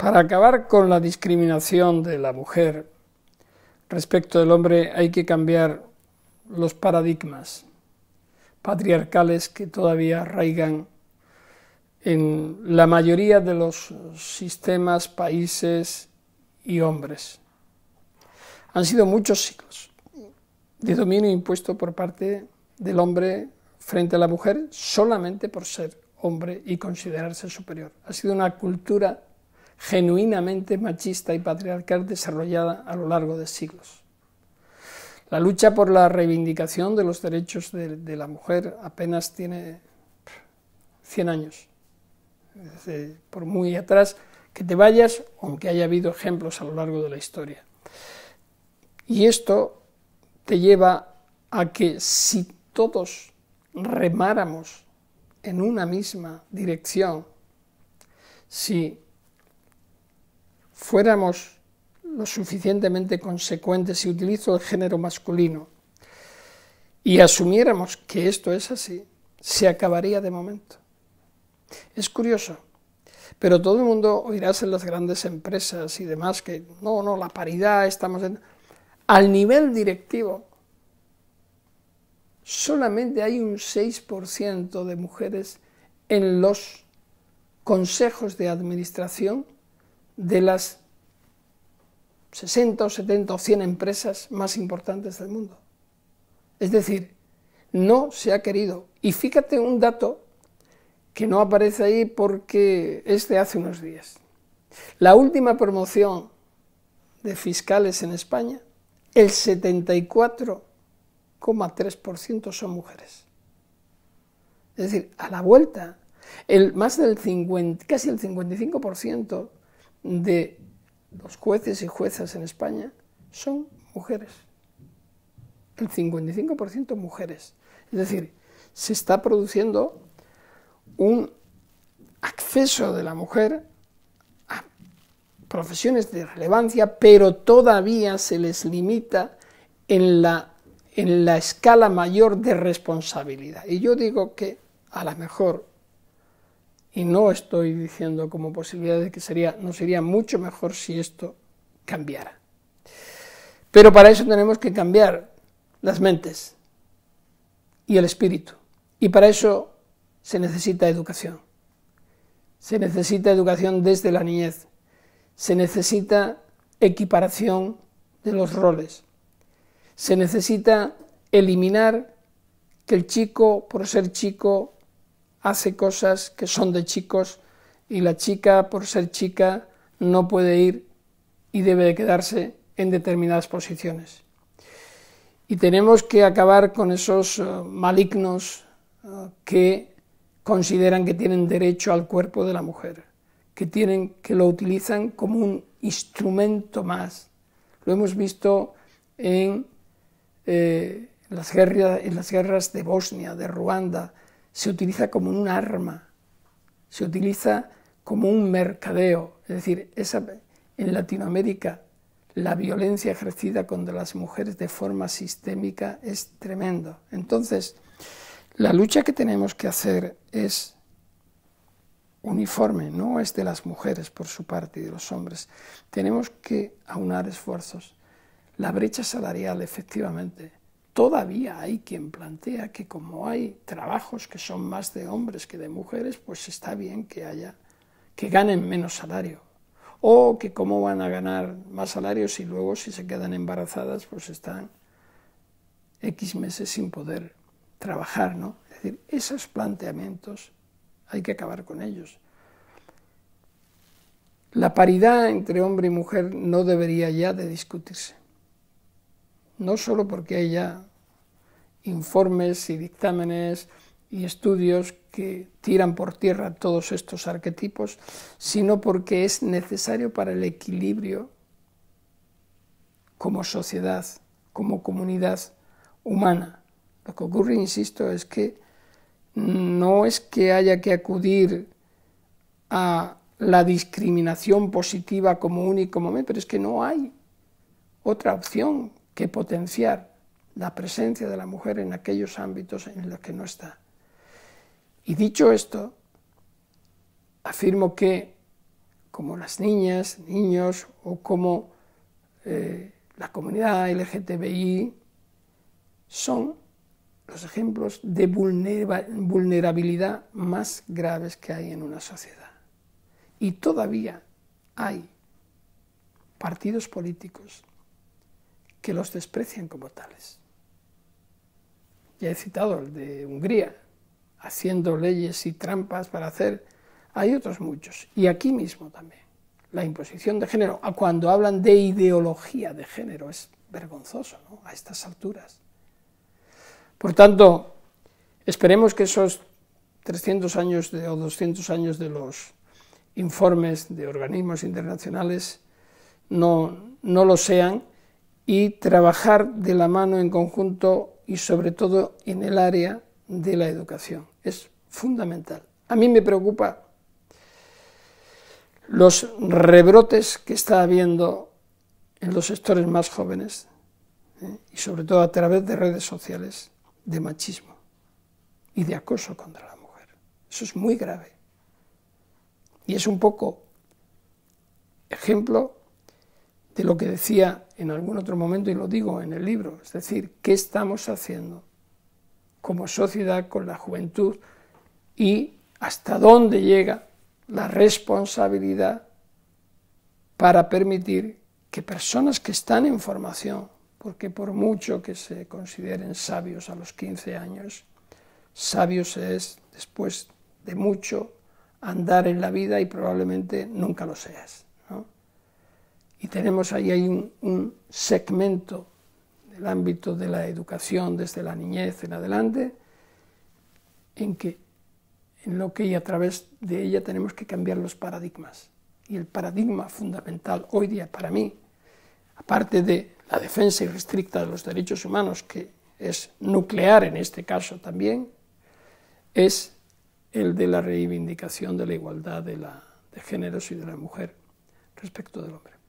Para acabar con la discriminación de la mujer respecto del hombre hay que cambiar los paradigmas patriarcales que todavía arraigan en la mayoría de los sistemas, países y hombres. Han sido muchos siglos de dominio impuesto por parte del hombre frente a la mujer solamente por ser hombre y considerarse superior. Ha sido una cultura genuinamente machista y patriarcal desarrollada a lo largo de siglos. La lucha por la reivindicación de los derechos de, la mujer apenas tiene 100 años. por muy atrás que te vayas, aunque haya habido ejemplos a lo largo de la historia. Y esto te lleva a que si todos remáramos en una misma dirección, si fuéramos lo suficientemente consecuentes, y utilizo el género masculino, y asumiéramos que esto es así, se acabaría de momento. Es curioso, pero todo el mundo oirás en las grandes empresas y demás que no, no, la paridad, estamos en... Al nivel directivo, solamente hay un 6% de mujeres en los consejos de administración de las 60 o 70 o 100 empresas más importantes del mundo. Es decir, no se ha querido. Y fíjate un dato que no aparece ahí porque es de hace unos días. La última promoción de fiscales en España, el 74,3% son mujeres. Es decir, a la vuelta, más del casi el 55% de los jueces y juezas en España son mujeres. El 55% mujeres. Es decir, se está produciendo un acceso de la mujer a profesiones de relevancia, pero todavía se les limita en la, en la escala mayor de responsabilidad. Y yo digo que a lo mejor y no estoy diciendo como posibilidad de que sería, no sería mucho mejor si esto cambiara. Pero para eso tenemos que cambiar las mentes y el espíritu. Y para eso se necesita educación. Se necesita educación desde la niñez. Se necesita equiparación de los roles. Se necesita eliminar que el chico, por ser chico, hace cosas que son de chicos y la chica, por ser chica, no puede ir y debe de quedarse en determinadas posiciones. Y tenemos que acabar con esos eh, malignos eh, que consideran que tienen derecho al cuerpo de la mujer, que, tienen, que lo utilizan como un instrumento más. Lo hemos visto en, eh, en las guerras de Bosnia, de Ruanda, se utiliza como un arma, se utiliza como un mercadeo. Es decir, en Latinoamérica la violencia ejercida contra las mujeres de forma sistémica es tremendo. Entonces, la lucha que tenemos que hacer es uniforme, no es de las mujeres por su parte y de los hombres. Tenemos que aunar esfuerzos. La brecha salarial, efectivamente, Todavía hay quien plantea que como hay trabajos que son más de hombres que de mujeres, pues está bien que haya que ganen menos salario. O que cómo van a ganar más salario si luego si se quedan embarazadas, pues están X meses sin poder trabajar, ¿no? Es decir, esos planteamientos hay que acabar con ellos. La paridad entre hombre y mujer no debería ya de discutirse. No solo porque ella informes y dictámenes y estudios que tiran por tierra todos estos arquetipos, sino porque es necesario para el equilibrio como sociedad, como comunidad humana. Lo que ocurre, insisto, es que no es que haya que acudir a la discriminación positiva como único momento, pero es que no hay otra opción que potenciar la presencia de la mujer en aquellos ámbitos en los que no está. Y dicho esto, afirmo que como las niñas, niños o como eh, la comunidad LGTBI son los ejemplos de vulnerabilidad más graves que hay en una sociedad. Y todavía hay partidos políticos, que los desprecian como tales. Ya he citado el de Hungría, haciendo leyes y trampas para hacer. Hay otros muchos. Y aquí mismo también. La imposición de género. Cuando hablan de ideología de género es vergonzoso ¿no? a estas alturas. Por tanto, esperemos que esos 300 años o 200 años de los informes de organismos internacionales no, no lo sean y trabajar de la mano en conjunto y sobre todo en el área de la educación. Es fundamental. A mí me preocupa los rebrotes que está habiendo en los sectores más jóvenes ¿eh? y sobre todo a través de redes sociales de machismo y de acoso contra la mujer. Eso es muy grave. Y es un poco ejemplo de lo que decía en algún otro momento y lo digo en el libro, es decir, qué estamos haciendo como sociedad con la juventud y hasta dónde llega la responsabilidad para permitir que personas que están en formación, porque por mucho que se consideren sabios a los 15 años, sabios es después de mucho andar en la vida y probablemente nunca lo seas. Y tenemos ahí, un, segmento del ámbito de la educación desde la niñez en adelante, en que en lo que y a través de ella tenemos que cambiar los paradigmas. Y el paradigma fundamental hoy día para mí, aparte de la defensa irrestricta de los derechos humanos, que es nuclear en este caso también, es el de la reivindicación de la igualdad de, la, de géneros y de la mujer respecto del hombre.